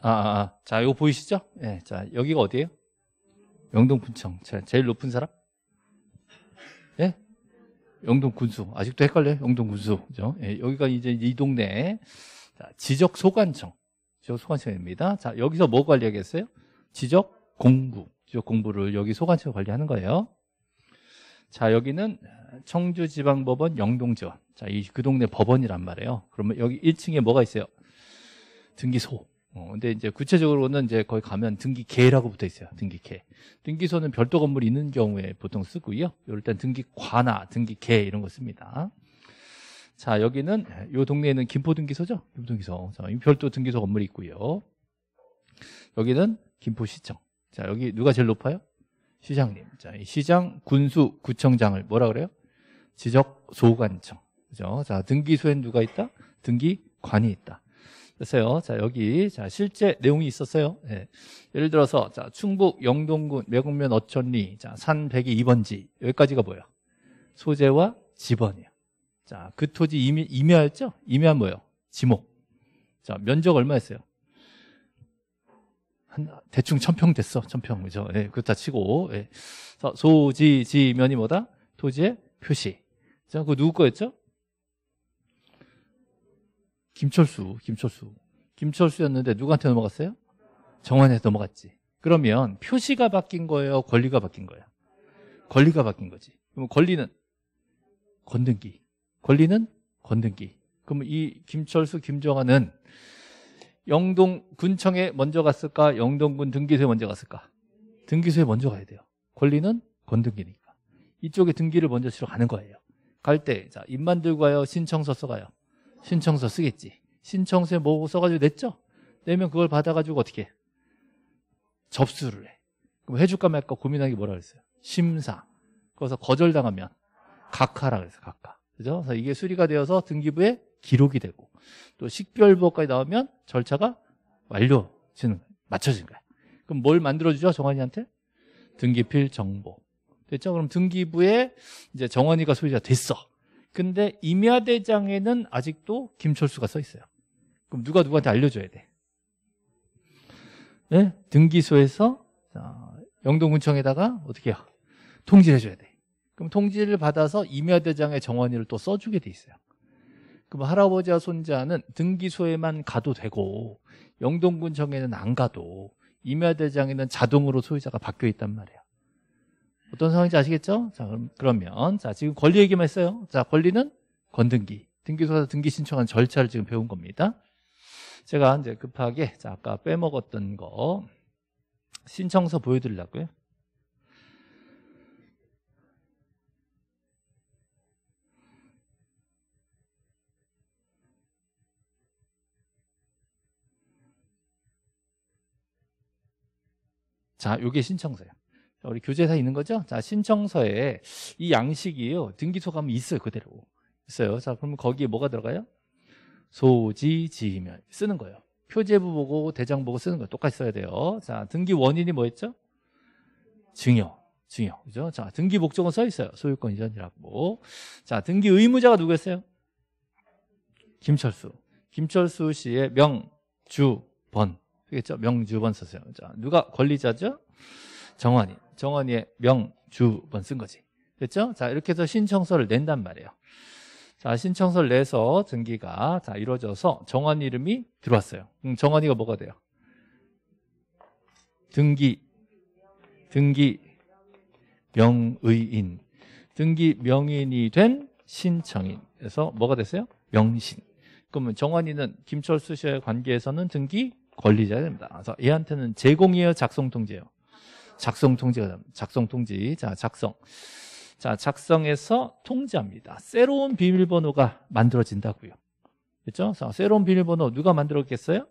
아, 아, 아, 자, 이거 보이시죠? 예, 자, 여기가 어디예요? 영동 군청 자, 제일 높은 사람? 예? 영동 군수. 아직도 헷갈려요? 영동 군수. 그죠? 예, 여기가 이제 이 동네. 자, 지적 소관청. 지적 소관청입니다. 자, 여기서 뭐 관리하겠어요? 지적 공부. 지적 공부를 여기 소관청 관리하는 거예요. 자, 여기는 청주지방법원 영동지원. 자, 이 그 동네 법원이란 말이에요. 그러면 여기 1층에 뭐가 있어요? 등기소. 어, 근데 이제 구체적으로는 이제 거기 가면 등기계라고 붙어 있어요. 등기계. 등기소는 별도 건물이 있는 경우에 보통 쓰고요. 이럴 땐 등기과나 등기계 이런 거 씁니다. 자, 여기는 이 동네에는 김포등기소죠? 김포등기소. 자, 별도 등기소 건물이 있고요. 여기는 김포시청. 자, 여기 누가 제일 높아요? 시장님. 자, 이 시장, 군수, 구청장을 뭐라 그래요? 지적 소관청. 그죠? 자, 등기소엔 누가 있다? 등기관이 있다. 됐어요. 자, 여기 자, 실제 내용이 있었어요. 예. 를 들어서 자, 충북 영동군 매국면 어촌리 자, 산 102번지 여기까지가 뭐예요? 소재와 지번이요. 자, 그 토지 임의, 임야였죠? 임야 뭐예요? 지목. 자, 면적 얼마였어요? 대충 천평 됐어. 천평. 그죠? 예, 그렇다 치고. 예. 소지 지면이 뭐다? 토지의 표시. 자, 그 누구 거였죠? 김철수, 김철수. 김철수였는데 누구한테 넘어갔어요? 정원에 넘어갔지. 그러면 표시가 바뀐 거예요? 권리가 바뀐 거예요? 권리가 바뀐 거지. 그럼 권리는 건등기. 권리는 건등기. 그럼 이 김철수, 김정환은 영동 군청에 먼저 갔을까? 영동군 등기소에 먼저 갔을까? 등기소에 먼저 가야 돼요. 권리는 건등기니까. 이쪽에 등기를 먼저 치러 가는 거예요. 갈 때, 자, 입만 들고 가요? 신청서 써가요? 신청서 쓰겠지. 신청서에 뭐 써가지고 냈죠? 내면 그걸 받아가지고 어떻게 해? 접수를 해. 그럼 해줄까 말까 고민하기 뭐라 그랬어요? 심사. 그래서 거절당하면 각하라 그래서 각하. 그죠? 그래서 이게 수리가 되어서 등기부에 기록이 되고 또 식별부까지 나오면 절차가 완료지는 맞춰진 거야. 그럼 뭘 만들어주죠? 정환이한테? 등기필 정보. 됐죠? 그럼 등기부에 이제 정원이가 소유자 됐어. 근데 임야대장에는 아직도 김철수가 써 있어요. 그럼 누가 누구한테 알려줘야 돼? 네? 등기소에서 어, 영동군청에다가 어떻게 해요? 통지해줘야 돼. 그럼 통지를 받아서 임야대장의 정원이를 또 써주게 돼 있어요. 그럼 할아버지와 손자는 등기소에만 가도 되고 영동군청에는 안 가도 임야대장에는 자동으로 소유자가 바뀌어 있단 말이에요. 어떤 상황인지 아시겠죠? 자, 그럼, 그러면 자, 지금 권리 얘기만 했어요. 자, 권리는 건등기. 등기소사 등기 신청한 절차를 지금 배운 겁니다. 제가 이제 급하게 자, 아까 빼먹었던 거 신청서 보여드리려고요. 자, 요게 신청서예요. 우리 교재사 있는 거죠? 자, 신청서에 이 양식이요. 등기소 가면 있어요, 그대로. 있어요. 자, 그러면 거기에 뭐가 들어가요? 소지, 지면 쓰는 거예요. 표제부 보고 대장 보고 쓰는 거 똑같이 써야 돼요. 자, 등기 원인이 뭐였죠? 증여. 증여. 그죠? 자, 등기 목적은 써 있어요. 소유권 이전이라고. 자, 등기 의무자가 누구였어요? 김철수. 김철수 씨의 명주번. 그겠죠? 명주번 썼어요. 자, 누가 권리자죠? 정환이. 정원이의 명주번 쓴 거지. 됐죠? 자, 이렇게 해서 신청서를 낸단 말이에요. 자, 신청서를 내서 등기가 자, 이루어져서 정원 이름이 들어왔어요. 음, 정원이가 뭐가 돼요? 등기, 등기, 명의인. 등기 명인이 된 신청인. 그래서 뭐가 됐어요? 명신. 그러면 정원이는 김철수 씨의 와 관계에서는 등기 권리자됩니다 그래서 얘한테는 제공이에요, 작성통제예요 작성 통지가 작성 통지. 자, 작성. 자, 작성해서 통지합니다. 새로운 비밀번호가 만들어진다고요. 그렇죠? 새로운 비밀번호 누가 만들었겠어요?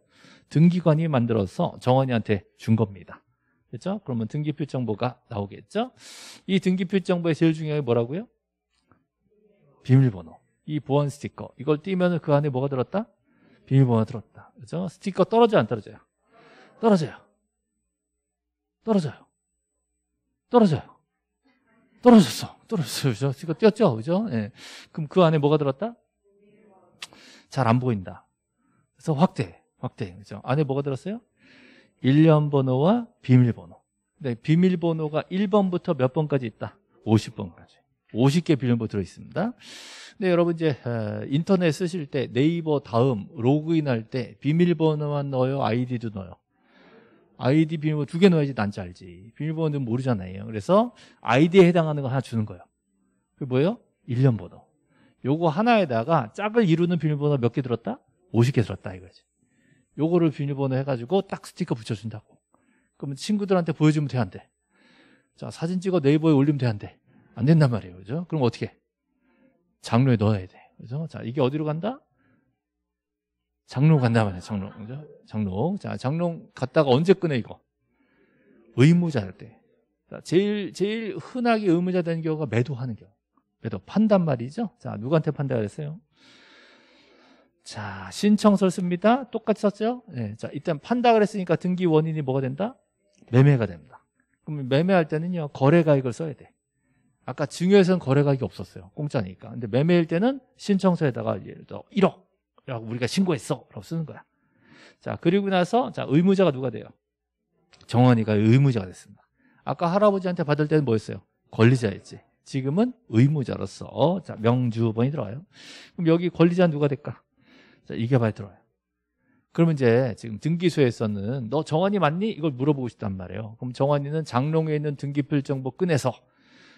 등기관이 만들어서 정원이한테 준 겁니다. 그렇죠? 그러면 등기필 정보가 나오겠죠? 이 등기필 정보의 제일 중요한 게 뭐라고요? 비밀번호. 이 보안 스티커. 이걸 띄면 그 안에 뭐가 들었다? 비밀번호 들었다. 그렇죠? 스티커 떨어져안 떨어져요? 떨어져요. 떨어져요. 떨어져요. 떨어졌어. 떨어졌어 그죠? 그러 뛰었죠. 그죠? 예. 그럼 그 안에 뭐가 들었다? 잘 안 보인다. 그래서 확대. 확대. 그죠? 안에 뭐가 들었어요? 1년 번호와 비밀번호. 네, 비밀번호가 1번부터 몇 번까지 있다? 50번까지. 50개 비밀번호 들어있습니다. 네, 여러분 이제 어, 인터넷 쓰실 때 네이버 다음 로그인할 때 비밀번호만 넣어요? 아이디도 넣어요? 아이디 비밀번호 두 개 넣어야지 난지 알지. 비밀번호는 모르잖아요. 그래서 아이디에 해당하는 거 하나 주는 거예요. 그게 뭐예요? 1년 번호. 요거 하나에다가 짝을 이루는 비밀번호 몇 개 들었다? 50개 들었다 이거지. 요거를 비밀번호 해가지고 딱 스티커 붙여준다고. 그러면 친구들한테 보여주면 돼, 안 돼? 자, 사진 찍어 네이버에 올리면 돼, 안 돼? 안 된단 말이에요. 그죠? 그럼 어떻게? 장르에 넣어야 돼. 그래서 자, 이게 어디로 간다? 장롱 간다 말이야, 장롱. 그죠? 장롱. 자, 장롱 갔다가 언제 끊어, 이거? 의무자할 때. 제일, 제일 흔하게 의무자 되는 경우가 매도하는 경우. 매도. 판단 말이죠? 자, 누구한테 판다 그랬어요? 자, 신청서를 씁니다. 똑같이 썼죠? 네, 자, 일단 판다 그랬으니까 등기 원인이 뭐가 된다? 매매가 됩니다. 그럼 매매할 때는요, 거래가액을 써야 돼. 아까 증여에서는 거래가액이 없었어요. 공짜니까. 근데 매매일 때는 신청서에다가 예를 들어 1억. 라고 우리가 신고했어. 라고 쓰는 거야. 자, 그리고 나서 자, 의무자가 누가 돼요? 정원이가 의무자가 됐습니다. 아까 할아버지한테 받을 때는 뭐였어요? 권리자였지. 지금은 의무자로서 자, 명주번이 들어와요. 그럼 여기 권리자 는 누가 될까? 자, 이게 봐야 들어와요. 그러면 이제 지금 등기소에서는 너 정환이 맞니? 이걸 물어보고 싶단 말이에요. 그럼 정환이는 장롱에 있는 등기필 정보 꺼내서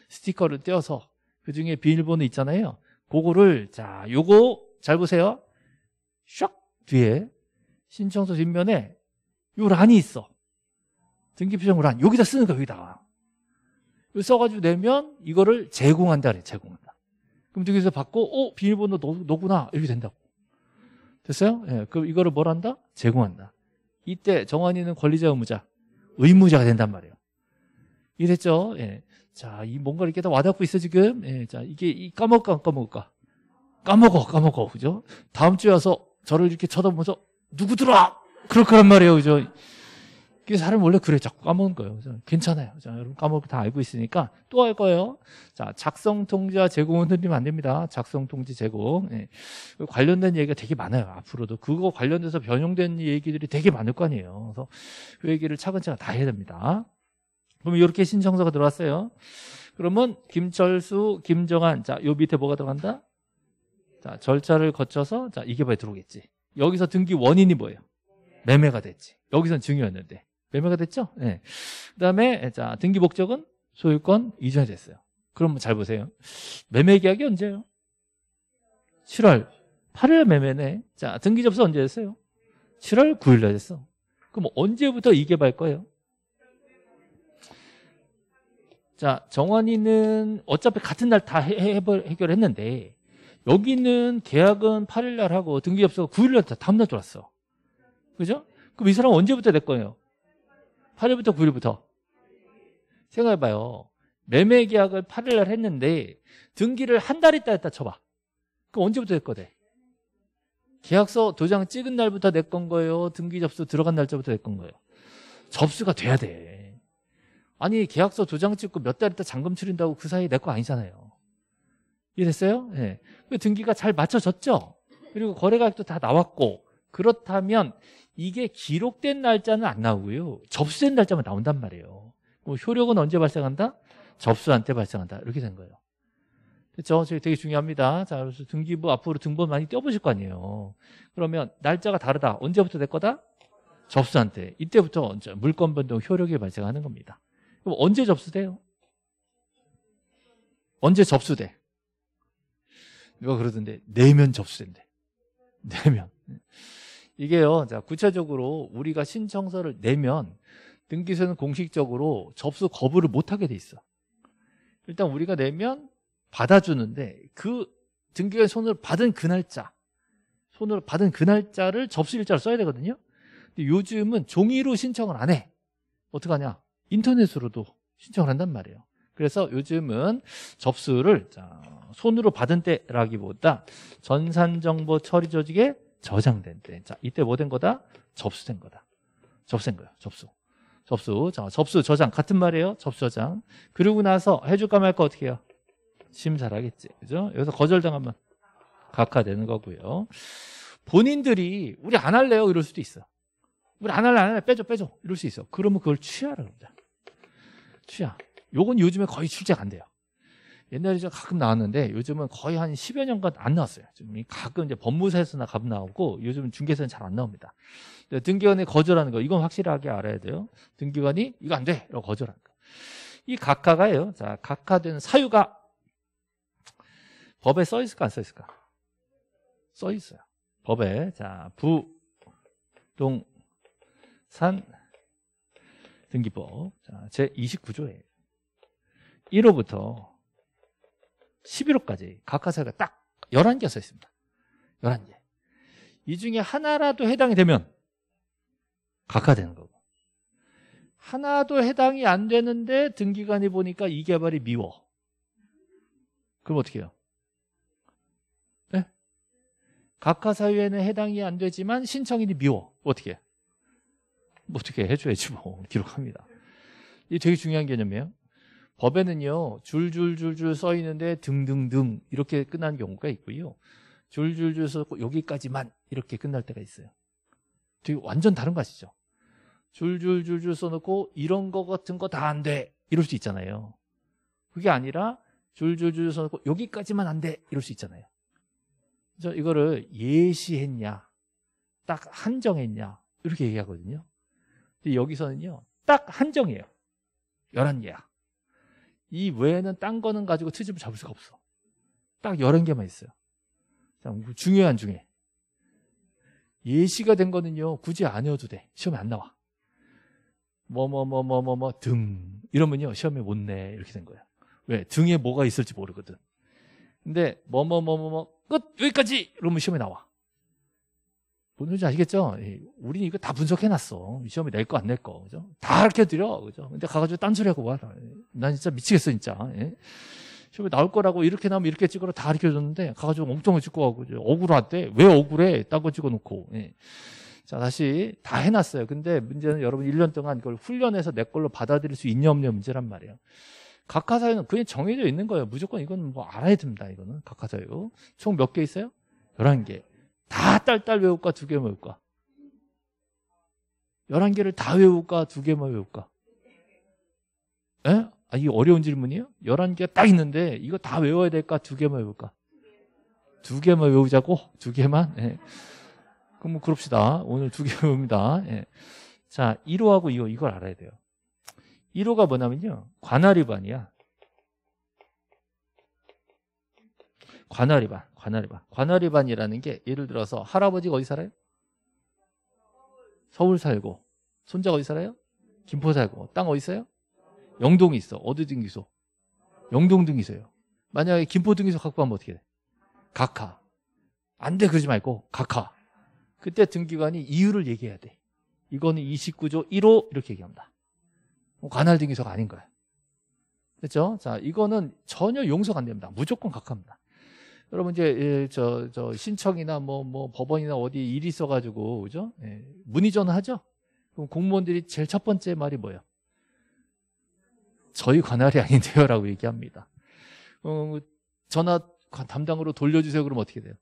스티커를 떼어서 그 중에 비밀번호 있잖아요. 그거를 자, 요거 잘 보세요. 샥 뒤에 신청서 뒷면에 요 란이 있어. 등기표정 란. 여기다 쓰니까 여기 다와요 써가지고 내면 이거를 제공한다 그래, 제공한다. 그럼 등기서 받고, 어, 비밀번호 너, 너구나. 이렇게 된다고. 됐어요? 예, 그럼 이거를 뭘 한다? 제공한다. 이때 정환이는 권리자 의무자, 의무자가 된단 말이에요. 이랬죠? 예. 자, 이 뭔가 이렇게 다 와닿고 있어, 지금. 예, 자, 이게, 이 까먹을까, 까먹을까? 까먹어, 까먹어. 그죠? 다음 주에 와서, 저를 이렇게 쳐다보면서 누구더라 그럴 거란 말이에요. 그죠? 이게 사람 원래 그래 자꾸 까먹는 거예요. 그죠? 괜찮아요. 그죠? 여러분 까먹고 다 알고 있으니까 또 할 거예요. 자 작성 통지와 제공은 흔들리면 안 됩니다. 작성 통지 제공 예. 관련된 얘기가 되게 많아요. 앞으로도 그거 관련돼서 변형된 얘기들이 되게 많을 거 아니에요. 그래서 그 얘기를 차근차근 다 해야 됩니다. 그럼 이렇게 신청서가 들어왔어요. 그러면 김철수, 김정한 자요 밑에 뭐가 들어간다? 자, 절차를 거쳐서 자, 2개발이 들어오겠지. 여기서 등기 원인이 뭐예요? 매매가 됐지. 여기선 증여였는데. 매매가 됐죠? 네. 예. 그 다음에 자 등기 목적은 소유권 이전이 됐어요. 그럼 잘 보세요. 매매 계약이 언제예요? 7월 8일 매매네. 자 등기 접수 언제 됐어요? 7월 9일 날 됐어. 그럼 언제부터 이개발 거예요? 자 정원이는 어차피 같은 날 다 해결했는데 여기는 계약은 8일 날 하고 등기접수가 9일 날 다음 날 들어왔어. 그죠? 그럼 이 사람 언제부터 될 거예요? 8일부터 9일부터. 생각해봐요. 매매 계약을 8일 날 했는데 등기를 한 달 있다 했다 쳐봐. 그럼 언제부터 될 거대? 계약서 도장 찍은 날부터 내 건 거예요? 등기 접수 들어간 날짜부터 내 건 거예요? 접수가 돼야 돼. 아니 계약서 도장 찍고 몇 달 있다 잔금 치른다고 그 사이에 내거 아니잖아요. 이해됐어요? 네. 예. 그 등기가 잘 맞춰졌죠? 그리고 거래가액도 다 나왔고 그렇다면 이게 기록된 날짜는 안 나오고요. 접수된 날짜만 나온단 말이에요. 뭐 효력은 언제 발생한다? 접수한 테 발생한다. 이렇게 된 거예요. 그렇죠? 저 되게 중요합니다. 자, 그래서 등기부 앞으로 등본 많이 떼어보실 거 아니에요. 그러면 날짜가 다르다. 언제부터 될 거다? 접수한 테 이때부터 언제 물권 변동 효력이 발생하는 겁니다. 그럼 언제 접수돼요? 언제 접수돼? 누가 그러던데 내면 접수된대. 내면. 이게요. 자, 구체적으로 우리가 신청서를 내면 등기소는 공식적으로 접수 거부를 못 하게 돼 있어. 일단 우리가 내면 받아주는데 그 등기관 손을 받은 그 날짜 손으로 받은 그 날짜를 접수 일자로 써야 되거든요. 근데 요즘은 종이로 신청을 안 해. 어떡하냐? 인터넷으로도 신청을 한단 말이에요. 그래서 요즘은 접수를 손으로 받은 때라기보다 전산정보 처리 조직에 저장된 때. 자, 이때 뭐 된 거다? 접수된 거다. 접수된 거야. 접수. 접수. 자, 접수 저장 같은 말이에요. 접수 저장. 그러고 나서 해줄까 말까 어떻게 해요? 심사를 하겠지. 그죠? 여기서 거절당하면 각하되는 거고요. 본인들이 우리 안 할래요 이럴 수도 있어. 우리 안 할래 안 할래 빼줘 빼줘 이럴 수 있어. 그러면 그걸 취하라 그럽니다. 취하. 요건 요즘에 거의 출제가 안 돼요. 옛날에 좀 가끔 나왔는데 요즘은 거의 한 10여 년간 안 나왔어요. 좀 가끔 이제 법무사에서나 가끔 나오고 요즘 은중개사는잘 안 나옵니다. 등기관에 거절하는 거 이건 확실하게 알아야 돼요. 등기관이 이거 안 돼! 라고 거절하는 거. 이 각하가요. 자, 각하된 사유가 법에 써 있을까 안 써 있을까? 써 있어요. 법에 자, 부 동산 등기법 자, 제 29조예요. 1호부터 11호까지 각하사가 딱 11개가 써 있습니다. 11개. 이 중에 하나라도 해당이 되면 각하되는 거고 하나도 해당이 안 되는데 등기관이 보니까 이 개발이 미워. 그럼 어떻게 해요? 네? 각하사유에는 해당이 안 되지만 신청인이 미워. 어떻게 해? 뭐 어떻게 해? 줘야지뭐 기록합니다. 이 되게 중요한 개념이에요. 법에는요 줄줄줄줄 써 있는데 등등등 이렇게 끝난 경우가 있고요 줄줄줄 써 여기까지만 이렇게 끝날 때가 있어요 되게 완전 다른 거 아시죠? 줄줄줄줄 써놓고 이런 거 같은 거 다 안 돼 이럴 수 있잖아요 그게 아니라 줄줄줄 써놓고 여기까지만 안 돼 이럴 수 있잖아요 그래서 이거를 예시했냐 딱 한정했냐 이렇게 얘기하거든요 근데 여기서는요 딱 한정이에요 11개야 이 외에는 딴 거는 가지고 트집을 잡을 수가 없어. 딱 열한 개만 있어요. 중요한 중에. 예시가 된 거는요, 굳이 안외워도 돼. 시험에 안 나와. 뭐, 뭐, 뭐, 뭐, 뭐, 뭐, 등. 이러면요, 시험에 못 내. 이렇게 된 거야. 왜? 등에 뭐가 있을지 모르거든. 근데, 뭐, 뭐, 뭐, 뭐, 뭐, 끝! 여기까지! 이러면 시험에 나와. 뭔지 아시겠죠? 우리 이거 다 분석해놨어. 시험에 낼 거 안 낼 거. 그죠? 다 알려드려. 그죠? 근데 가가지고 딴소리 하고 와. 난 진짜 미치겠어, 진짜. 예? 시험에 나올 거라고 이렇게 나오면 이렇게 찍으라 다 알려줬는데 가가지고 엉뚱을 찍고 가고 억울한데 왜 억울해? 딴 거 찍어놓고. 예. 자, 다시 다 해놨어요. 근데 문제는 여러분 1년 동안 이걸 훈련해서 내 걸로 받아들일 수 있냐 없냐 문제란 말이에요. 각하사유는 그냥 정해져 있는 거예요. 무조건 이건 뭐 알아야 됩니다. 이거는 각하사유. 총 몇 개 있어요? 11개. 다 딸딸 외울까? 두 개만 외울까? 11개를 다 외울까? 두 개만 외울까? 에? 아, 이 어려운 질문이에요? 11개가 딱 있는데 이거 다 외워야 될까? 두 개만 외울까? 두 개만 외우자고? 두 개만? 예. 그럼 뭐 그럽시다. 오늘 두 개 외웁니다. 예. 자, 1호하고 2호 이걸 알아야 돼요. 1호가 뭐냐면요. 관할 위반이야. 관할 위반. 관할위반. 관할위반이라는 게 예를 들어서 할아버지가 어디 살아요? 서울 살고 손자가 어디 살아요? 김포 살고 땅 어디 있어요? 영동이 있어. 어디 등기소? 영동 등기소요. 만약에 김포 등기소 확보하면 어떻게 돼? 각하. 안 돼 그러지 말고 각하. 그때 등기관이 이유를 얘기해야 돼. 이거는 29조 1호 이렇게 얘기합니다. 뭐 관할 등기소가 아닌 거야. 그렇죠? 자, 이거는 전혀 용서가 안 됩니다. 무조건 각합니다. 여러분 이제 저저 예, 저 신청이나 뭐뭐 뭐 법원이나 어디 일이 있어가지고 그죠? 예, 문의 전화하죠. 그럼 공무원들이 제일 첫 번째 말이 뭐예요? 저희 관할이 아닌데요라고 얘기합니다. 어, 뭐 전화 담당으로 돌려주세요. 그럼 어떻게 돼요?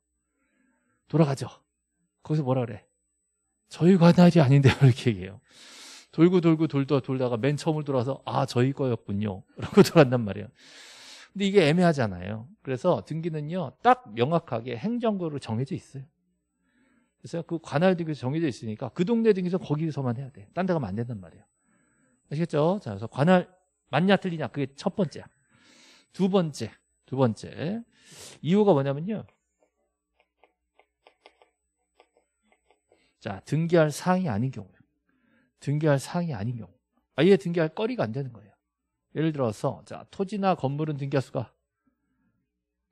돌아가죠. 거기서 뭐라 그래? 저희 관할이 아닌데요. 이렇게 얘기해요. 돌고 돌고 돌다 돌다가 맨 처음을 돌아서 아 저희 거였군요. 라고 돌았단 말이에요. 근데 이게 애매하잖아요. 그래서 등기는요 딱 명확하게 행정구로 정해져 있어요. 그래서 그 관할 등기소 정해져 있으니까 그 동네 등기소 거기서만 해야 돼. 딴데 가면 안 된단 말이에요. 아시겠죠? 자, 그래서 관할 맞냐 틀리냐 그게 첫 번째야. 두 번째, 두 번째 이유가 뭐냐면요. 자, 등기할 사항이 아닌 경우. 에 등기할 사항이 아닌 경우. 아예 등기할 거리가 안 되는 거예요. 예를 들어서 자, 토지나 건물은 등기할 수가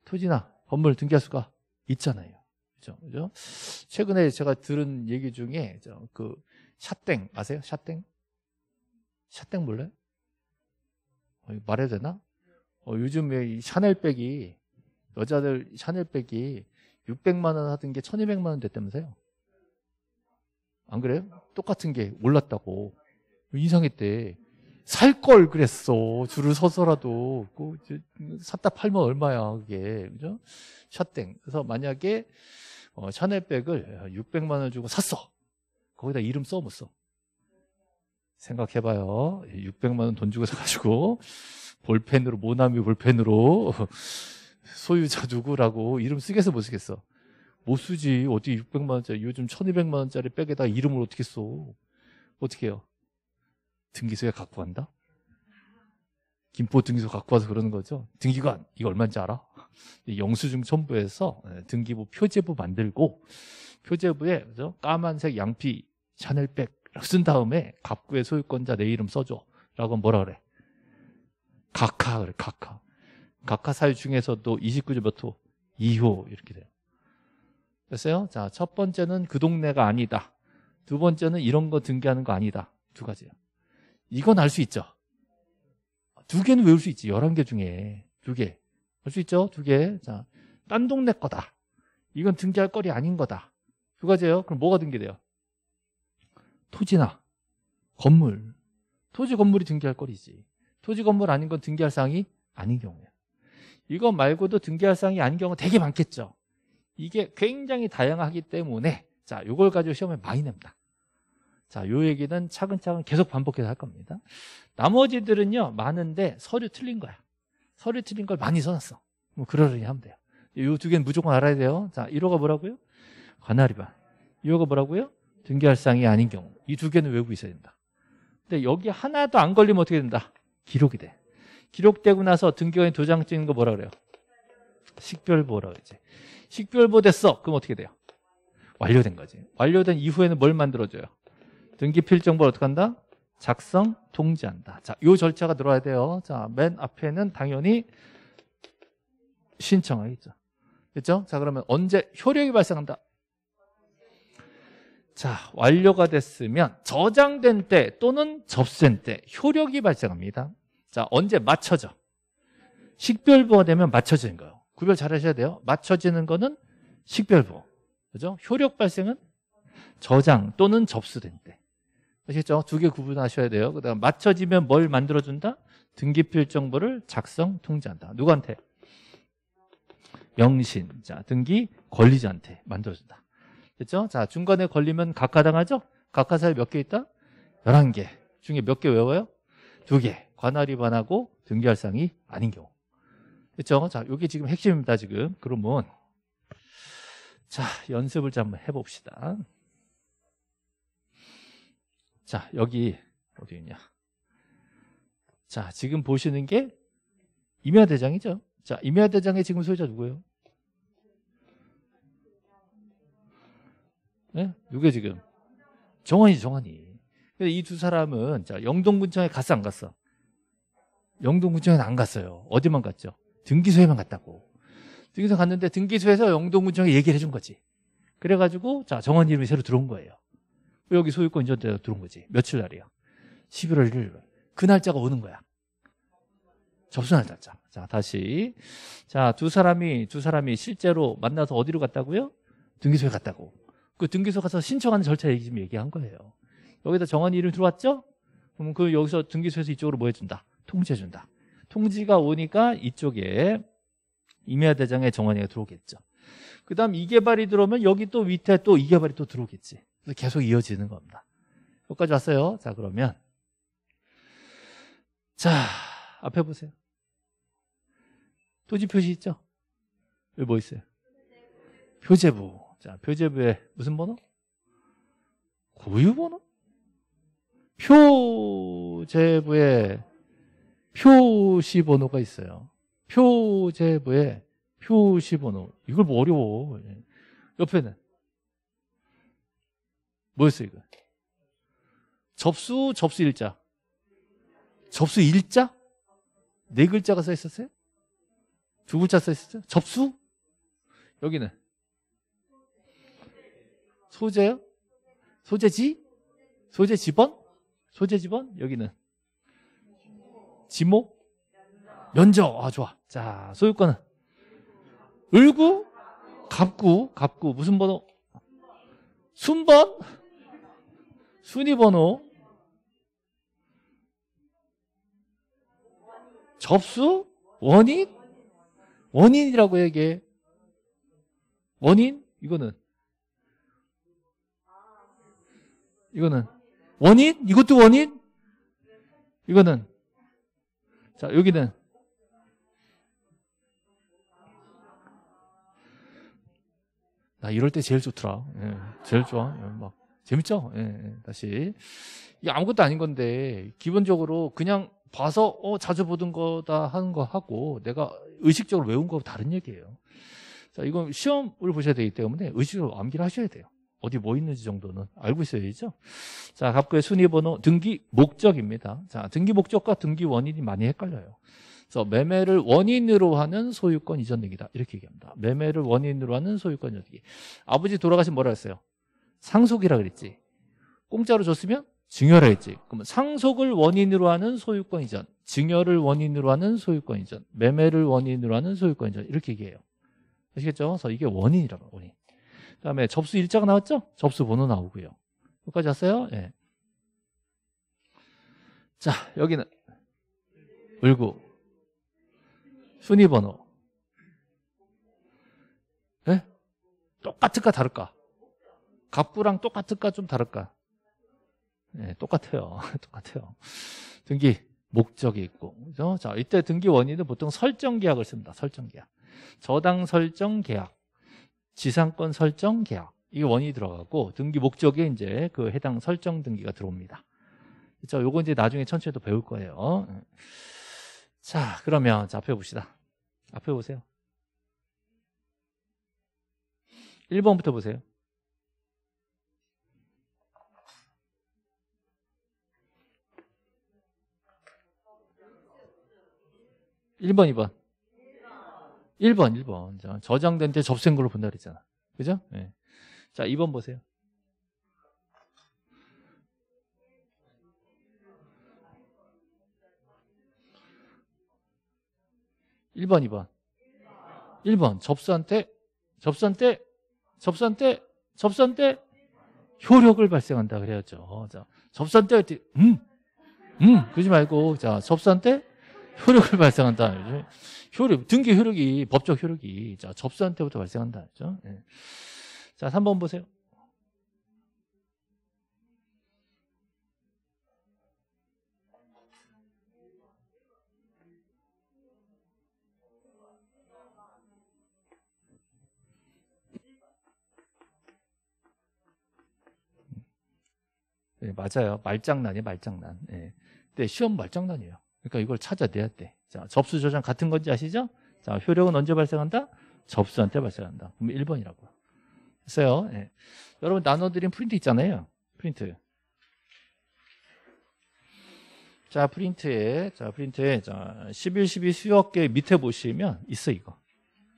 토지나 건물 등기할수가 있잖아요. 그죠? 그죠? 최근에 제가 들은 얘기 중에 그 샷땡 아세요? 샷땡? 샷땡 몰라요? 어, 말해도 되나? 어, 요즘에 이 샤넬백이 여자들 샤넬백이 600만 원 하던 게 1200만 원 됐다면서요? 안 그래요? 똑같은 게 올랐다고 이상했대 살걸 그랬어. 줄을 서서라도. 그 샀다 팔면 얼마야, 그게. 그죠? 샷땡. 그래서 만약에 어, 샤넬백을 600만 원 주고 샀어. 거기다 이름 써못 뭐 써? 생각해봐요. 600만 원 돈 주고 사가지고 볼펜으로 모나미 볼펜으로 소유자 누구라고 이름 쓰겠어 못 뭐 쓰겠어? 못 뭐 쓰지. 어디 600만 원짜리 요즘 1200만 원짜리 백에다 이름을 어떻게 써? 어떻게 해요? 등기소에 갖고 간다? 김포 등기소 갖고 와서 그러는 거죠. 등기관 이거 얼마인지 알아? 영수증 첨부해서 예, 등기부 표제부 만들고 표제부에 그죠? 까만색 양피 샤넬백 쓴 다음에 갑구의 소유권자 내 이름 써줘. 라고 뭐라 그래? 각하 그래 각하. 각하 사유 중에서도 29조 몇 호? 2호 이렇게 돼요. 됐어요? 자, 첫 번째는 그 동네가 아니다. 두 번째는 이런 거 등기하는 거 아니다. 두 가지예요. 이건 알 수 있죠. 두 개는 외울 수 있지. 11개 중에 두 개. 알 수 있죠? 두 개. 자, 딴 동네 거다. 이건 등기할 거리 아닌 거다. 두 가지예요. 그럼 뭐가 등기돼요? 토지나 건물. 토지 건물이 등기할 거리지. 토지 건물 아닌 건 등기할 사항이 아닌 경우야. 이거 말고도 등기할 사항이 아닌 경우가 되게 많겠죠. 이게 굉장히 다양하기 때문에 자, 요걸 가지고 시험에 많이 냅니다. 자, 요 얘기는 차근차근 계속 반복해서 할 겁니다. 나머지들은요, 많은데 서류 틀린 거야. 서류 틀린 걸 많이 써놨어. 뭐, 그러려니 하면 돼요. 요 두 개는 무조건 알아야 돼요. 자, 1호가 뭐라고요? 관할 위반. 2호가 뭐라고요? 등기할 상이 아닌 경우. 이 두 개는 외우고 있어야 된다. 근데 여기 하나도 안 걸리면 어떻게 된다? 기록이 돼. 기록되고 나서 등기관이 도장 찍는 거 뭐라 그래요? 식별보라 그러지. 식별보 됐어. 그럼 어떻게 돼요? 완료된 거지. 완료된 이후에는 뭘 만들어줘요? 등기필 정보를 어떻게 한다? 작성, 통지한다. 자, 요 절차가 들어와야 돼요. 자, 맨 앞에는 당연히 신청하겠죠. 그렇죠? 자, 그러면 언제 효력이 발생한다? 자, 완료가 됐으면 저장된 때 또는 접수된 때 효력이 발생합니다. 자, 언제 맞춰져? 식별부가 되면 맞춰지는 거예요. 구별 잘 하셔야 돼요. 맞춰지는 거는 식별부. 그죠? 효력 발생은 저장 또는 접수된 때. 아시겠죠? 두 개 구분하셔야 돼요. 그 다음 맞춰지면 뭘 만들어준다? 등기필 정보를 작성, 통지한다. 누구한테? 영신, 자 등기 권리자한테 만들어준다. 됐죠? 자 중간에 걸리면 각하당하죠? 각하사에 몇 개 있다? 11개 중에 몇 개 외워요? 두 개 관할 이반하고 등기할 상이 아닌 경우 됐죠? 자 이게 지금 핵심입니다 지금 그러면 자 연습을 좀 한번 해봅시다 자, 여기 어디 있냐? 자, 지금 보시는 게 임야 대장이죠. 자, 임야 대장의 지금 소유자 누구예요? 네? 예? 누구 지금? 정환이정환이 근데 이 두 사람은 자, 영동군청에 갔어 안 갔어? 영동군청에는 안 갔어요. 어디만 갔죠? 등기소에만 갔다고. 등기소 갔는데 등기소에서 영동군청에 얘기를 해준 거지. 그래가지고 자 정원 이름이 새로 들어온 거예요. 여기 소유권 이전대가 들어온 거지. 며칠 날이에요? 11월 1일. 그 날짜가 오는 거야. 접수날 날짜. 자, 다시. 자, 두 사람이, 두 사람이 실제로 만나서 어디로 갔다고요? 등기소에 갔다고. 그 등기소 가서 신청하는 절차 얘기 좀 얘기한 거예요. 여기다 정한이 이름 들어왔죠? 그럼 그 여기서 등기소에서 이쪽으로 뭐 해준다? 통지해준다. 통지가 오니까 이쪽에 임야 대장의 정원이가 들어오겠죠. 그 다음 이개발이 들어오면 여기 또 밑에 또 이개발이 또 들어오겠지. 계속 이어지는 겁니다. 여기까지 왔어요. 자, 그러면. 자, 앞에 보세요. 토지 표시 있죠? 여기 뭐 있어요? 표제부. 자, 표제부에 무슨 번호? 고유번호? 표제부에 표시번호가 있어요. 표제부에 표시번호. 이걸 뭐 어려워. 예. 옆에는 뭐였어요, 이거? 접수, 접수 일자. 접수 일자? 네 글자가 써 있었어요? 두 글자 써있었죠 접수? 여기는 소재요? 소재지? 소재 지번? 소재 지번? 여기는 지목? 면적. 아, 좋아. 자, 소유권은 을구? 갑구? 갑구. 무슨 번호? 순번? 순위번호 접수 원인 원인이라고 얘기해 원인 이거는 이거는 원인 이것도 원인 이거는 자 여기는 나 이럴 때 제일 좋더라 예, 제일 좋아 예, 막 재밌죠? 예, 예. 다시. 이 아무것도 아닌 건데, 기본적으로 그냥 봐서, 어, 자주 보던 거다 하는 거 하고, 내가 의식적으로 외운 거하고 다른 얘기예요. 자, 이건 시험을 보셔야 되기 때문에 의식적으로 암기를 하셔야 돼요. 어디 뭐 있는지 정도는 알고 있어야죠. 자, 갑구의 순위번호 등기 목적입니다. 자, 등기 목적과 등기 원인이 많이 헷갈려요. 그래서 매매를 원인으로 하는 소유권 이전 등기다. 이렇게 얘기합니다. 매매를 원인으로 하는 소유권 이전 등기. 아버지 돌아가신 뭐라 했어요? 상속이라 그랬지. 공짜로 줬으면 증여라 했지. 그러면 상속을 원인으로 하는 소유권 이전, 증여를 원인으로 하는 소유권 이전, 매매를 원인으로 하는 소유권 이전 이렇게 얘기해요. 아시겠죠? 그래서 이게 원인이라고 원인. 그다음에 접수 일자가 나왔죠? 접수 번호 나오고요. 여기까지 왔어요? 예. 네. 자, 여기는 을구 순위 번호. 예? 네? 똑같을까 다를까? 갑부랑 똑같을까 좀 다를까? 네, 똑같아요. 똑같아요. 등기 목적이 있고. 그죠? 자, 이때 등기 원인은 보통 설정 계약을 씁니다. 설정 계약. 저당 설정 계약, 지상권 설정 계약. 이게 원인이 들어가고 등기 목적에 이제 그 해당 설정 등기가 들어옵니다. 그죠? 요거 이제 나중에 천천히 또 배울 거예요. 자, 그러면 자, 앞에 봅시다. 앞에 보세요. 1번부터 보세요. 1번, 2번. 1번, 1번. 저장된 데 접수한 걸로 본다 그랬잖아. 그죠? 네. 자, 2번 보세요. 1번2번 1번. 접수한 때, 접수한 때, 접수한 때, 접수한 때, 효력을 발생한다 그래야죠. 자, 접수한 때, 음, 음, 그러지 말고, 자, 접수한 때, 효력을 발생한다. 알죠? 효력, 등기 효력이, 법적 효력이 자, 접수한 때부터 발생한다. 알죠? 네. 자, 3번 보세요. 네, 맞아요. 말장난이 에요 말장난. 네. 네, 시험 말장난이에요. 그러니까 이걸 찾아내야 돼. 자, 접수 저장 같은 건지 아시죠? 자, 효력은 언제 발생한다? 접수한테 발생한다. 그럼 1번이라고. 했어요. 예. 여러분 나눠드린 프린트 있잖아요. 프린트. 자, 프린트에, 자, 프린트에, 자, 11, 12 수요업계 밑에 보시면 있어, 이거.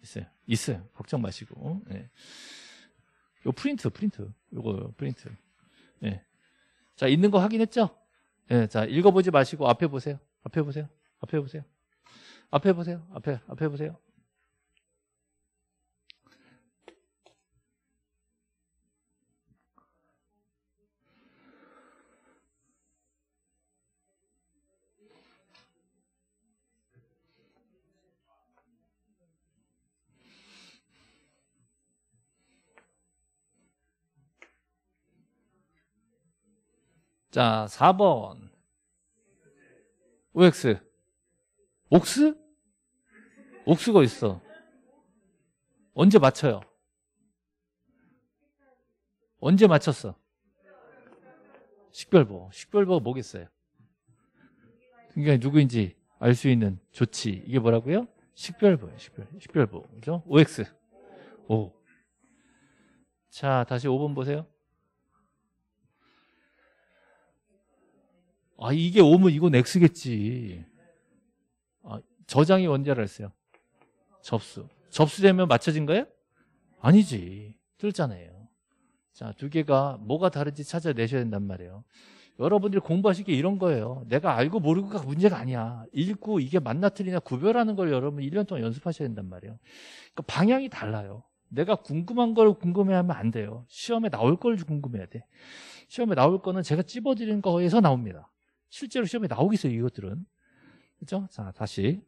있어요. 있어요. 걱정 마시고. 예. 요 프린트, 프린트. 요거, 프린트. 예. 자, 있는 거 확인했죠? 예, 자, 읽어보지 마시고 앞에 보세요. 앞에 보세요. 앞에 보세요. 앞에 보세요. 앞에 앞에 보세요. 자, 4번. OX. 옥스? 옥스가 있어. 언제 맞춰요? 언제 맞췄어? 식별보. 식별보가 뭐겠어요? 그러니까 누구인지 알 수 있는 조치. 이게 뭐라고요? 식별보예요. 식별, 식별보. 그죠? OX. 오. 자, 다시 5번 보세요. 아, 이게 오면 이건 X겠지. 아, 저장이 원자라 했어요. 접수. 접수되면 맞춰진 거예요? 아니지. 뜰잖아요. 자, 두 개가 뭐가 다른지 찾아내셔야 된단 말이에요. 여러분들이 공부하실 게 이런 거예요. 내가 알고 모르고가 문제가 아니야. 읽고 이게 맞나 틀리나 구별하는 걸 여러분 1년 동안 연습하셔야 된단 말이에요. 그러니까 방향이 달라요. 내가 궁금한 걸 궁금해하면 안 돼요. 시험에 나올 걸 궁금해야 돼. 시험에 나올 거는 제가 찝어드리는 거에서 나옵니다. 실제로 시험에 나오겠어요 이것들은 그죠? 자 다시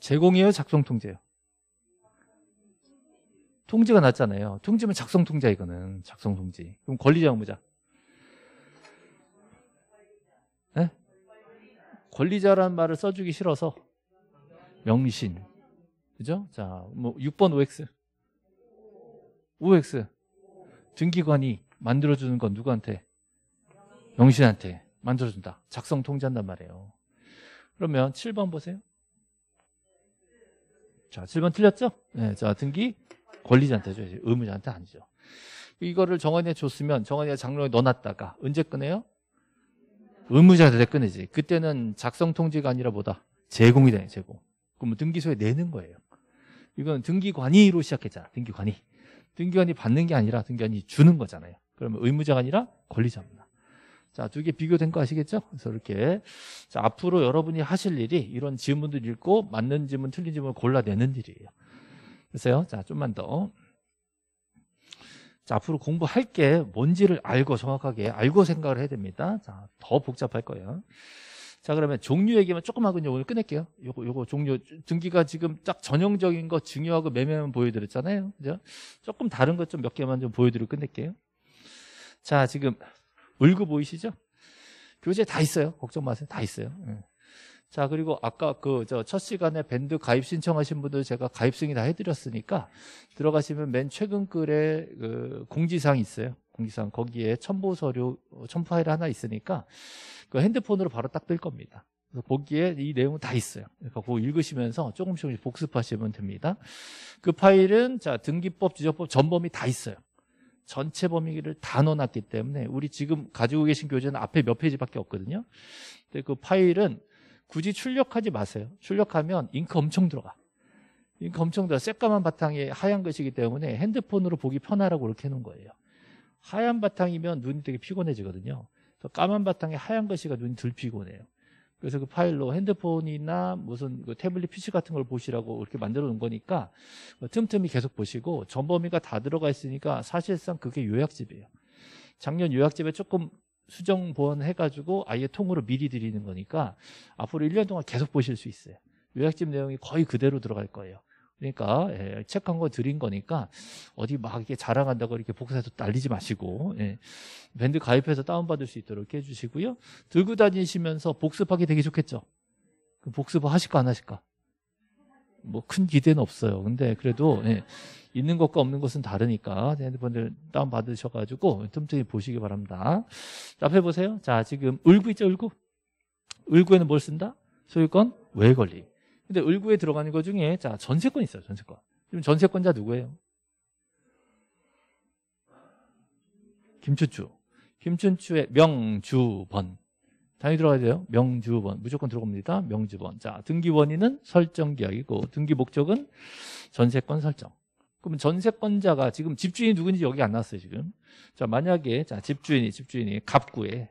제공이에요 작성 통제요 통지가 났잖아요. 통지면 작성 통지야 이거는 작성 통지. 그럼 권리자 의무자. 네? 예? 권리자란 말을 써주기 싫어서 명신. 그죠? 자, 뭐 6번 OX. OX. 등기관이 만들어주는 건 누구한테? 명신한테 만들어준다. 작성 통지한단 말이에요. 그러면 7번 보세요. 자, 7번 틀렸죠? 네, 자, 등기 권리자한테 줘야지 의무자한테 아니죠 이거를 정원에 줬으면 정원이가 장롱에 넣어놨다가 언제 끄내요? 의무자한테 끄내지 그때는 작성 통지가 아니라 뭐다 제공이 되네 제공 그럼 뭐 등기소에 내는 거예요 이건 등기관이로 시작했잖아 등기관이 등기관이 받는 게 아니라 등기관이 주는 거잖아요 그러면 의무자가 아니라 권리자입니다 자, 두 개 비교된 거 아시겠죠? 그래서 이렇게 자, 앞으로 여러분이 하실 일이 이런 질문들 읽고 맞는 질문 틀린 질문을 골라내는 일이에요. 글쎄요. 자, 좀만 더. 자, 앞으로 공부할 게 뭔지를 알고 정확하게 알고 생각을 해야 됩니다. 자, 더 복잡할 거예요. 자, 그러면 종류 얘기만 조금 하고 이제 오늘 끝낼게요. 요거, 요거 종류. 등기가 지금 딱 전형적인 거 중요하고 매매만 보여드렸잖아요. 그죠? 조금 다른 것 좀 몇 개만 좀 보여드리고 끝낼게요. 자, 지금 울고 보이시죠? 교재 다 있어요. 걱정 마세요. 다 있어요. 네. 자 그리고 아까 그 저 첫 시간에 밴드 가입 신청하신 분들 제가 가입 승인다 해드렸으니까 들어가시면 맨 최근 글에 그 공지사항 있어요. 공지사항 거기에 첨부 서류 어, 첨부 파일 하나 있으니까 그 핸드폰으로 바로 딱 뜰 겁니다. 보기에 이 내용은 다 있어요. 그러니까 그거 읽으시면서 조금씩 복습하시면 됩니다. 그 파일은 자 등기법, 지적법 전범위 다 있어요. 전체 범위를 다 넣어놨기 때문에 우리 지금 가지고 계신 교재는 앞에 몇 페이지밖에 없거든요. 근데 그 파일은 굳이 출력하지 마세요. 출력하면 잉크 엄청 들어가. 잉크 엄청 들어가. 새까만 바탕에 하얀 것이기 때문에 핸드폰으로 보기 편하라고 이렇게 해놓은 거예요. 하얀 바탕이면 눈이 되게 피곤해지거든요. 까만 바탕에 하얀 것이가 눈이 덜 피곤해요. 그래서 그 파일로 핸드폰이나 무슨 그 태블릿 PC 같은 걸 보시라고 이렇게 만들어 놓은 거니까 뭐 틈틈이 계속 보시고 전 범위가 다 들어가 있으니까 사실상 그게 요약집이에요. 작년 요약집에 조금 수정 보완해가지고 아예 통으로 미리 드리는 거니까 앞으로 1년 동안 계속 보실 수 있어요. 요약집 내용이 거의 그대로 들어갈 거예요. 그러니까 예, 책한 거 드린 거니까 어디 막 이렇게 자랑한다고 이렇게 복사해서 날리지 마시고 예, 밴드 가입해서 다운받을 수 있도록 해주시고요. 들고 다니시면서 복습하기 되게 좋겠죠. 복습을 하실까 안 하실까? 뭐큰 기대는 없어요. 근데 그래도 예, 있는 것과 없는 것은 다르니까 핸드폰을 다운 받으셔가지고 틈틈이 보시기 바랍니다. 자, 앞에 보세요. 자 지금 을구 있죠 을구. 을구에는 뭘 쓴다? 소유권 외권리. 근데 을구에 들어가는 것 중에 자 전세권 있어요. 전세권. 지금 전세권자 누구예요? 김춘추. 김춘추의 명주번. 당연히 들어가야 돼요. 명주번 무조건 들어갑니다. 명주번. 자, 등기 원인은 설정 계약이고 등기 목적은 전세권 설정. 그러면 전세권자가 지금 집주인이 누군지 여기 안 나왔어요, 지금. 자, 만약에 자, 집주인이 집주인이 갑구에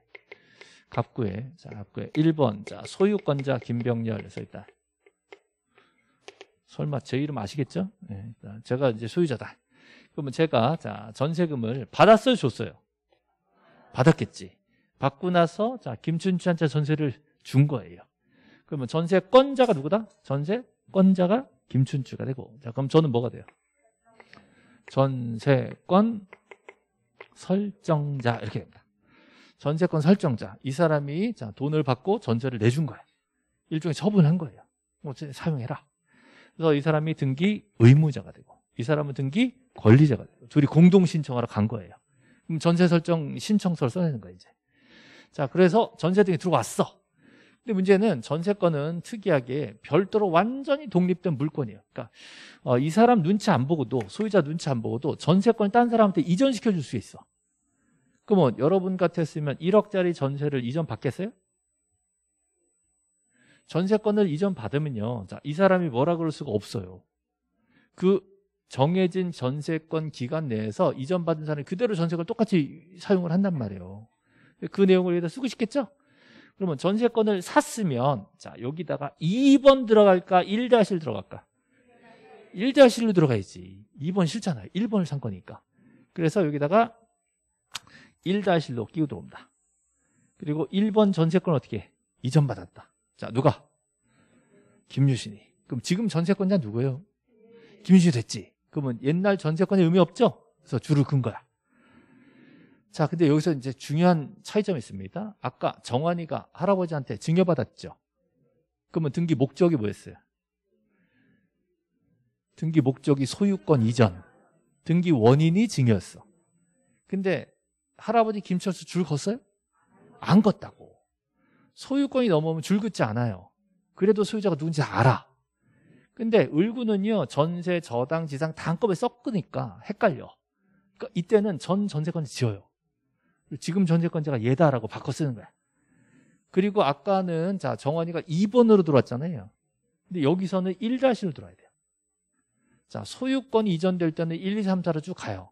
갑구에 자, 갑구에 1번. 자, 소유권자 김병렬 써 있다. 설마 제 이름 아시겠죠? 네, 제가 이제 소유자다. 그러면 제가 자, 전세금을 받았어요, 줬어요. 받았겠지. 받고 나서 자 김춘추한테 전세를 준 거예요. 그러면 전세권자가 누구다? 전세권자가 김춘추가 되고 자 그럼 저는 뭐가 돼요? 전세권 설정자 이렇게 됩니다. 전세권 설정자 이 사람이 자 돈을 받고 전세를 내준 거예요. 일종의 처분한 거예요. 어쨌 사용해라. 그래서 이 사람이 등기 의무자가 되고 이 사람은 등기 권리자가 되고 둘이 공동 신청하러 간 거예요. 그럼 전세 설정 신청서를 써내는 거예요 이제. 자, 그래서 전세 등이 들어왔어. 근데 문제는 전세권은 특이하게 별도로 완전히 독립된 물건이에요. 그러니까 어, 이 사람 눈치 안 보고도 소유자 눈치 안 보고도 전세권을 딴 사람한테 이전시켜 줄 수 있어. 그러면 뭐 여러분 같았으면 1억짜리 전세를 이전 받겠어요? 전세권을 이전 받으면요. 자, 이 사람이 뭐라 그럴 수가 없어요. 그 정해진 전세권 기간 내에서 이전 받은 사람이 그대로 전세권 을 똑같이 사용을 한단 말이에요. 그 내용을 여기다 쓰고 싶겠죠? 그러면 전세권을 샀으면 자 여기다가 2번 들어갈까 1-1 들어갈까 1-1로 들어가야지 2번 싫잖아요 1번을 산 거니까 그래서 여기다가 1-1로 끼우 들어옵니다 그리고 1번 전세권 어떻게 해? 이전 받았다 자 누가? 김유신이 그럼 지금 전세권자 누구예요? 김유신이 됐지 그러면 옛날 전세권이 의미 없죠? 그래서 줄을 근 거야 자, 근데 여기서 이제 중요한 차이점이 있습니다. 아까 정환이가 할아버지한테 증여받았죠. 그러면 등기 목적이 뭐였어요? 등기 목적이 소유권 이전. 등기 원인이 증여였어. 근데 할아버지 김철수 줄 걷어요? 안 걷다고. 소유권이 넘어오면 줄 긋지 않아요. 그래도 소유자가 누군지 알아. 근데 을구는요, 전세, 저당, 지상 다 한꺼번에 섞으니까 헷갈려. 그러니까 이때는 전 전세권을 지어요. 지금 전제권자가 얘다라고 바꿔 쓰는 거야. 그리고 아까는 자 정환이가 2번으로 들어왔잖아요. 근데 여기서는 1-1로 들어와야 돼요. 자 소유권이 이전될 때는 1, 2, 3, 4로 쭉 가요.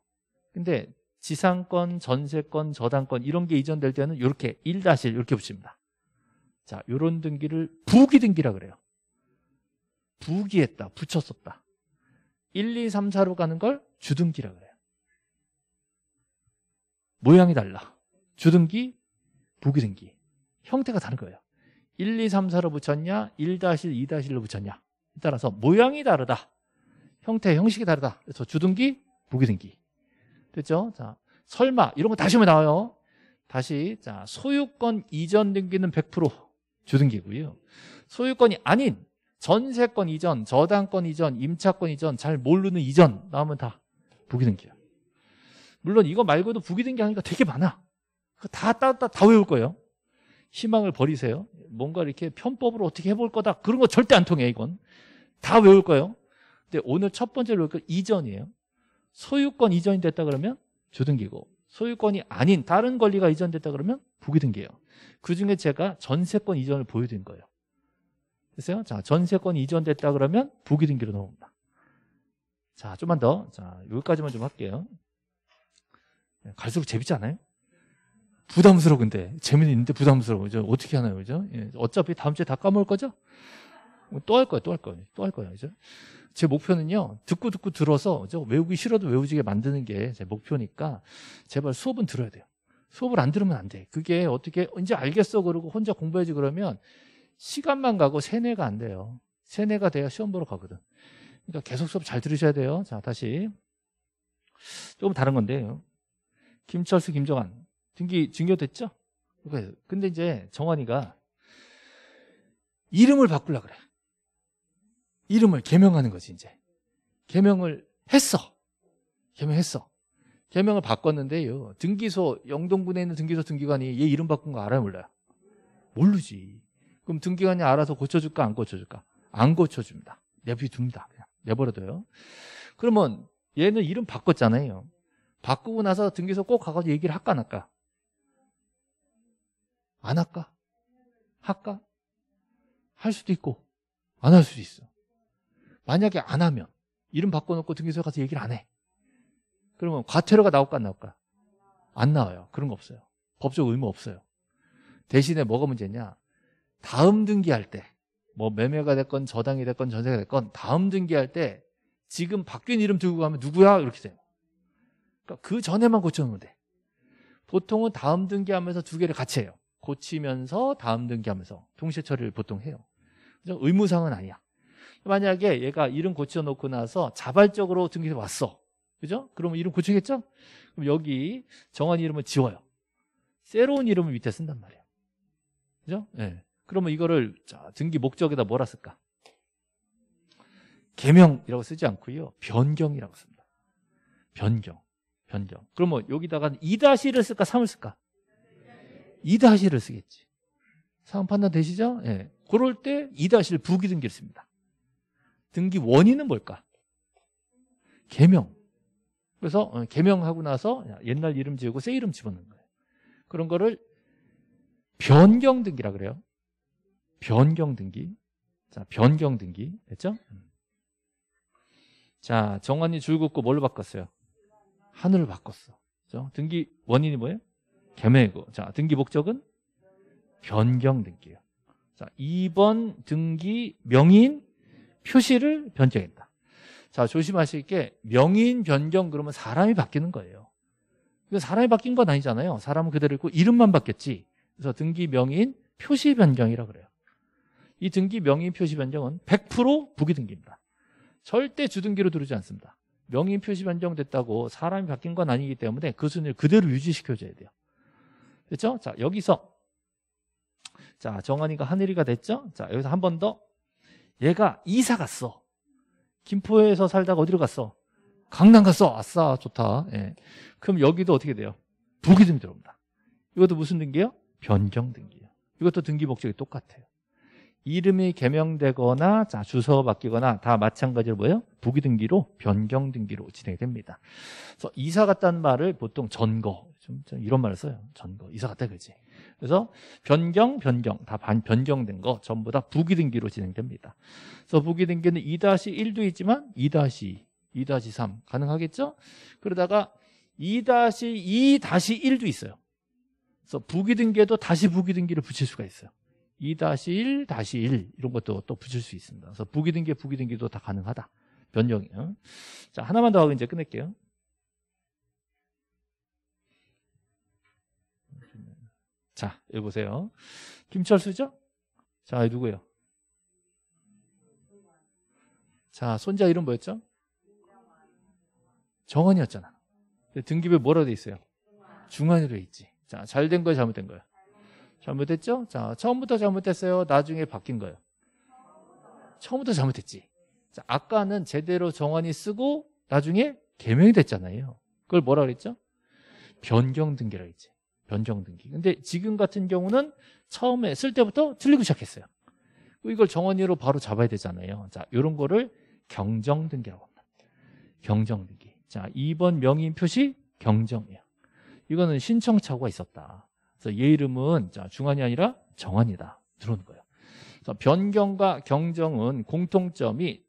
근데 지상권, 전세권, 저당권 이런 게 이전될 때는 이렇게 1-1 이렇게 붙입니다. 자 이런 등기를 부기 등기라 그래요. 부기했다, 붙였었다. 1, 2, 3, 4로 가는 걸 주등기라 그래요. 모양이 달라. 주등기, 부기등기. 형태가 다른 거예요. 1, 2, 3, 4로 붙였냐, 1-2-1로 붙였냐. 따라서 모양이 다르다. 형태, 형식이 다르다. 그래서 주등기, 부기등기. 됐죠? 자, 설마 이런 거 다시 한면 나와요. 다시 자, 소유권 이전 등기는 100% 주등기고요. 소유권이 아닌 전세권 이전, 저당권 이전, 임차권 이전 잘 모르는 이전 나오면 다부기등기예요 물론 이거 말고도 부기등기 하니까 되게 많아. 다, 다, 다, 다 외울 거예요. 희망을 버리세요. 뭔가 이렇게 편법으로 어떻게 해볼 거다. 그런 거 절대 안 통해, 이건. 다 외울 거예요. 근데 오늘 첫 번째로 외울 이전이에요. 소유권 이전이 됐다 그러면 주등기고, 소유권이 아닌 다른 권리가 이전됐다 그러면 부기등기예요그 중에 제가 전세권 이전을 보여드린 거예요. 됐어요? 자, 전세권이 전됐다 그러면 부기등기로 넘어옵니다. 자, 좀만 더. 자, 여기까지만 좀 할게요. 예, 갈수록 재밌지 않아요? 부담스러워 근데 재미는 있는데 부담스러워 그 어떻게 하나요 그죠? 예, 어차피 다음 주에 다 까먹을 거죠? 뭐 또할거예요또 할거예요또 할거예요 그죠? 제 목표는요 듣고 듣고 들어서 저 외우기 싫어도 외우지게 만드는 게 제 목표니까 제발 수업은 들어야 돼요 수업을 안 들으면 안 돼 그게 어떻게 어, 이제 알겠어 그러고 혼자 공부해야지 그러면 시간만 가고 세뇌가 안 돼요 세뇌가 돼야 시험 보러 가거든 그러니까 계속 수업 잘 들으셔야 돼요 자 다시 조금 다른 건데요 김철수, 김정환 등기 증여됐죠? 근데 이제 정환이가 이름을 바꾸려 그래. 이름을 개명하는 거지 이제. 개명을 했어. 개명했어. 개명을 바꿨는데요. 등기소 영동군에 있는 등기소 등기관이 얘 이름 바꾼 거 알아요, 몰라요? 모르지. 그럼 등기관이 알아서 고쳐줄까 안 고쳐줄까? 안 고쳐줍니다. 내버려둡니다. 그냥 내버려둬요. 그러면 얘는 이름 바꿨잖아요. 바꾸고 나서 등기소 꼭 가가지고 얘기를 할까 안 할까? 안 할까? 할까? 할 수도 있고 안 할 수도 있어. 만약에 안 하면 이름 바꿔놓고 등기소에 가서 얘기를 안 해. 그러면 과태료가 나올까 안 나올까? 안 나와요. 그런 거 없어요. 법적 의무 없어요. 대신에 뭐가 문제냐? 다음 등기할 때, 뭐 매매가 됐건 저당이 됐건 전세가 됐건 다음 등기할 때 지금 바뀐 이름 들고 가면 누구야? 이렇게 돼요. 그러니까 그 전에만 고쳐놓으면 돼. 보통은 다음 등기하면서 두 개를 같이 해요. 고치면서 다음 등기하면서 동시에 처리를 보통 해요. 의무상은 아니야. 만약에 얘가 이름 고쳐놓고 나서 자발적으로 등기서 왔어. 그죠? 그러면 이름 고치겠죠? 그럼 여기 정한 이름을 지워요. 새로운 이름을 밑에 쓴단 말이에요. 그죠? 예. 네. 그러면 이거를 자, 등기 목적에다 뭐라 쓸까? 개명이라고 쓰지 않고요. 변경이라고 씁니다. 변경. 변경. 그러면 뭐 여기다가 2-1을 쓸까 3을 쓸까? 2-1을 쓰겠지. 상황 판단 되시죠? 예. 그럴 때2-1 부기등기를 씁니다. 등기 원인은 뭘까? 개명. 그래서 어, 개명하고 나서 옛날 이름 지우고 새 이름 집어넣는 거예요. 그런 거를 변경 등기라 그래요. 변경 등기. 자, 변경 등기. 됐죠? 음. 자, 정환이 줄 긋고 뭘로 바꿨어요? 하늘을 바꿨어. 그죠? 등기 원인이 뭐예요? 개매고. 자, 등기 목적은 변경 등기예요. 자, 2번 등기 명인 표시를 변경했다. 자, 조심하실 게 명인 변경 그러면 사람이 바뀌는 거예요. 그 사람이 바뀐 건 아니잖아요. 사람은 그대로 있고 이름만 바뀌었지. 그래서 등기 명인 표시 변경이라 고 그래요. 이 등기 명인 표시 변경은 100% 부기 등기입니다. 절대 주등기로 들어오지 않습니다. 명인 표시 변경됐다고 사람이 바뀐 건 아니기 때문에 그 순위를 그대로 유지시켜줘야 돼요. 그렇죠? 자, 여기서 자, 정한이가 하늘이가 됐죠? 자, 여기서 한 번 더. 얘가 이사 갔어. 김포에서 살다가 어디로 갔어? 강남 갔어. 아싸, 좋다. 예. 그럼 여기도 어떻게 돼요? 부기등이 들어옵니다. 이것도 무슨 등기예요? 변경 등기예요. 이것도 등기 목적이 똑같아요. 이름이 개명되거나 자 주소가 바뀌거나 다 마찬가지로 뭐예요? 부기 등기로 변경 등기로 진행이 됩니다. 그래서 이사 갔다는 말을 보통 전거 좀, 좀 이런 말을 써요. 전거 이사 갔다 그지. 그래서 변경 변경 다 반, 변경된 거 전부 다 부기 등기로 진행됩니다. 그래서 부기 등기는 2-1도 있지만 2-2, 2-3 가능하겠죠? 그러다가 2-2-1도 있어요. 그래서 부기 등기에도 다시 부기 등기를 붙일 수가 있어요. 2-1, 1 이런 것도 또 붙일 수 있습니다. 그래서 북이 등계, 부기 등기도 다 가능하다. 변경이요. 자, 하나만 더 하고 이제 끝낼게요. 자, 여기 보세요. 김철수죠? 자, 누구예요? 자, 손자 이름 뭐였죠? 정원이었잖아. 등기부에 뭐라고 돼 있어요? 중환으로 있지. 자, 잘 된 거야, 잘못된 거야? 잘못했죠? 자, 처음부터 잘못했어요. 나중에 바뀐 거예요. 처음부터 잘못했지. 자, 아까는 제대로 정원이 쓰고 나중에 개명이 됐잖아요. 그걸 뭐라 그랬죠? 변경 등기라 했지. 변경 등기. 근데 지금 같은 경우는 처음에 쓸 때부터 틀리고 시작했어요. 이걸 정원으로 바로 잡아야 되잖아요. 자, 이런 거를 경정 등기라고 합니다. 경정 등기. 자, 2번 명인 표시 경정이요 이거는 신청착오가 있었다. 그래서 얘 이름은 중환이 아니라 정환이다. 들어오는 거예요. 그래서 변경과 경정은 공통점이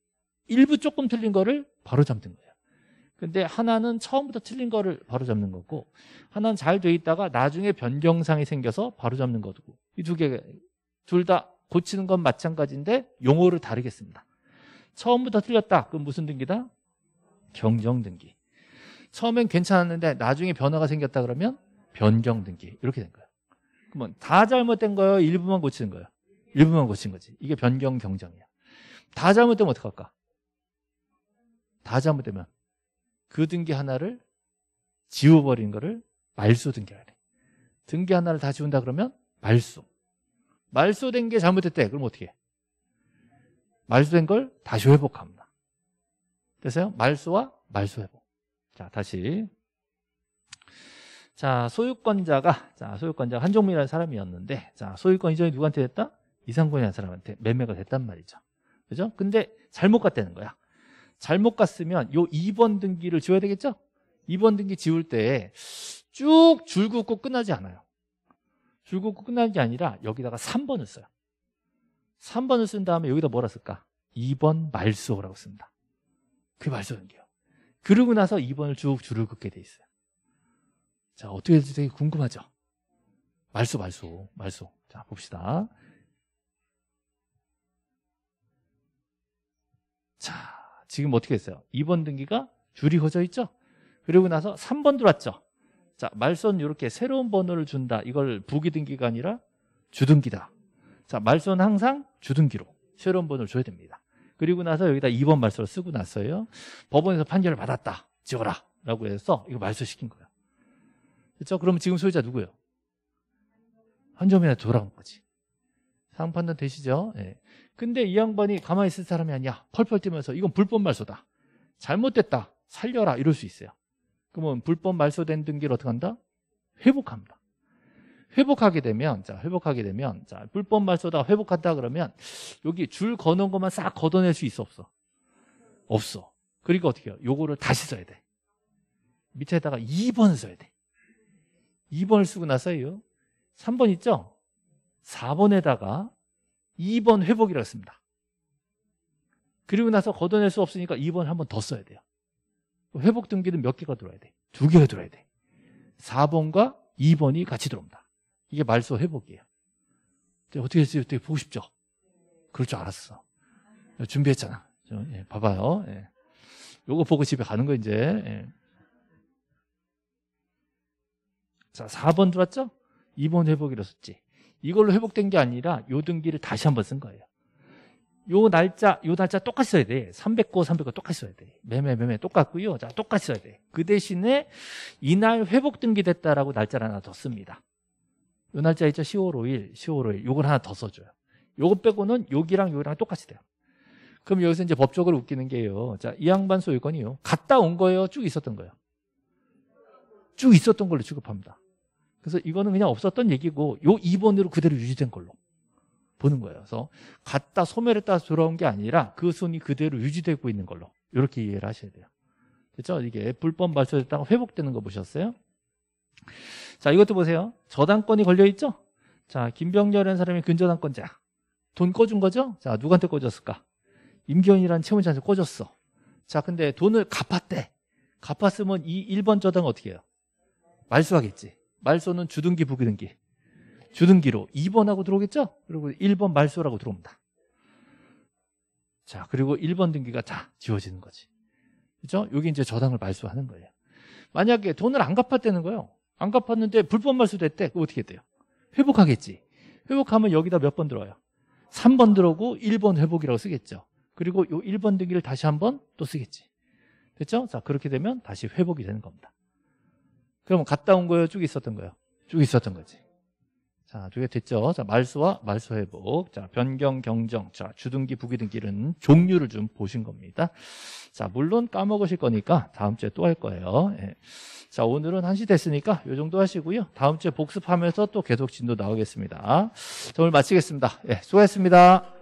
일부 조금 틀린 거를 바로 잡는 거예요. 근데 하나는 처음부터 틀린 거를 바로 잡는 거고 하나는 잘 돼 있다가 나중에 변경상이 생겨서 바로 잡는 거고 이 두 개 둘 다 고치는 건 마찬가지인데 용어를 다르게씁니다 처음부터 틀렸다. 그럼 무슨 등기다? 경정 등기. 처음엔 괜찮았는데 나중에 변화가 생겼다 그러면 변경 등기 이렇게 된 거예요. 그러면 다 잘못된 거예요? 일부만 고치는 거예요? 일부만 고친 거지. 이게 변경 경정이야. 다 잘못되면 어떡할까? 다 잘못되면 그 등기 하나를 지워버린 거를 말소 등기라 해. 등기 하나를 다 지운다 그러면 말소. 말소된 게 잘못됐대. 그럼 어떻게 해? 말소된 걸 다시 회복합니다. 됐어요? 말소와 말소 회복. 자, 다시 자, 소유권자가 자, 소유권자가 한종민이라는 사람이었는데 자, 소유권 이전이 누구한테 됐다? 이상권이라는 사람한테 매매가 됐단 말이죠. 그죠? 근데 잘못 갔다는 거야. 잘못 갔으면 요 2번 등기를 지워야 되겠죠? 2번 등기 지울 때 쭉 줄긋고 끝나지 않아요. 줄긋고 끝나는 게 아니라 여기다가 3번을 써요. 3번을 쓴 다음에 여기다 뭐라 쓸까? 2번 말소라고 씁니다. 그게 말소 등기예요. 그러고 나서 2번을 쭉 줄을 긋게 돼 있어요. 자, 어떻게 될지 되게 궁금하죠? 말소, 말소, 말소. 자, 봅시다. 자, 지금 어떻게 했어요? 2번 등기가 줄이 허져 있죠? 그리고 나서 3번 들어왔죠? 자, 말소는 이렇게 새로운 번호를 준다. 이걸 부기 등기가 아니라 주등기다. 자, 말소는 항상 주등기로 새로운 번호를 줘야 됩니다. 그리고 나서 여기다 2번 말소를 쓰고 났어요. 법원에서 판결을 받았다. 지워라. 라고 해서 이거 말소시킨 거예요 그렇죠? 그럼 지금 소유자 누구예요? 한점이나 돌아온 거지. 상판단 되시죠? 예. 근데 이 양반이 가만히 있을 사람이 아니야. 펄펄 뛰면서 이건 불법 말소다. 잘못됐다. 살려라. 이럴 수 있어요. 그러면 불법 말소된 등기를 어떻게 한다? 회복합니다. 회복하게 되면 자 회복하게 되면 자 불법 말소다 회복한다 그러면 여기 줄 거는 것만 싹 걷어낼 수 있어 없어 없어 그리고 어떻게 해요 요거를 다시 써야 돼 밑에다가 2번 써야 돼 2번을 쓰고 나서요. 3번 있죠? 4번에다가 2번 회복이라고 씁니다. 그리고 나서 걷어낼 수 없으니까 2번 을한 번 더 써야 돼요. 회복 등기는 몇 개가 들어야 돼? 두 개가 들어야 돼. 4번과 2번이 같이 들어옵니다. 이게 말소 회복이에요. 어떻게 했지? 어떻게 보고 싶죠? 그럴 줄 알았어. 준비했잖아. 좀, 예, 봐봐요. 예. 요거 보고 집에 가는 거 이제. 예. 자, 4번 들었죠? 2번 회복이라 썼지. 이걸로 회복된 게 아니라 요등기를 다시 한번 쓴 거예요. 요 날짜, 요 날짜 똑같이 써야 돼. 300고 300고 똑같이 써야 돼. 매매, 매매 똑같고요. 자, 똑같이 써야 돼. 그 대신에 이날 회복 등기됐다라고 날짜를 하나 더 씁니다. 요 날짜 있죠? 10월 5일, 10월 5일. 요걸 하나 더 써줘요. 요거 빼고는 요기랑요기랑 똑같이 돼요. 그럼 여기서 이제 법적으로 웃기는 게요. 자, 이 양반 소유권이요. 갔다 온 거예요? 쭉 있었던 거예요? 쭉 있었던 걸로 취급합니다. 그래서 이거는 그냥 없었던 얘기고 요 2번으로 그대로 유지된 걸로 보는 거예요. 그래서 갔다 소멸했다 돌아온 게 아니라 그 손이 그대로 유지되고 있는 걸로 이렇게 이해를 하셔야 돼요. 됐죠 그렇죠? 이게 불법 발설됐다가 회복되는 거 보셨어요? 자, 이것도 보세요. 저당권이 걸려 있죠? 자, 김병렬이라는 사람이 근저당권자. 돈 꺼준 거죠? 자, 누구한테 꺼줬을까? 임기현이라는 채무자한테 꺼줬어. 자, 근데 돈을 갚았대. 갚았으면 이 1번 저당은 어떻게 해요? 말소하겠지. 말소는 주등기, 부기등기. 주등기로 2번하고 들어오겠죠? 그리고 1번 말소라고 들어옵니다. 자, 그리고 1번 등기가 다 지워지는 거지. 그죠? 여기 이제 저당을 말소하는 거예요. 만약에 돈을 안 갚았다는 거예요. 안 갚았는데 불법 말소됐대. 그럼 어떻게 돼요? 회복하겠지. 회복하면 여기다 몇 번 들어요? 와 3번 들어오고 1번 회복이라고 쓰겠죠. 그리고 요 1번 등기를 다시 한 번 또 쓰겠지. 됐죠? 자, 그렇게 되면 다시 회복이 되는 겁니다. 그러면 갔다 온 거예요? 쭉 있었던 거예요? 쭉 있었던 거지. 자, 두 개 됐죠? 자, 말소와 말소 회복. 자, 변경, 경정. 자, 주등기, 부기등기 는 종류를 좀 보신 겁니다. 자, 물론 까먹으실 거니까 다음 주에 또 할 거예요. 예. 자, 오늘은 1시 됐으니까 요 정도 하시고요. 다음 주에 복습하면서 또 계속 진도 나오겠습니다. 자, 오늘 마치겠습니다. 예, 수고했습니다.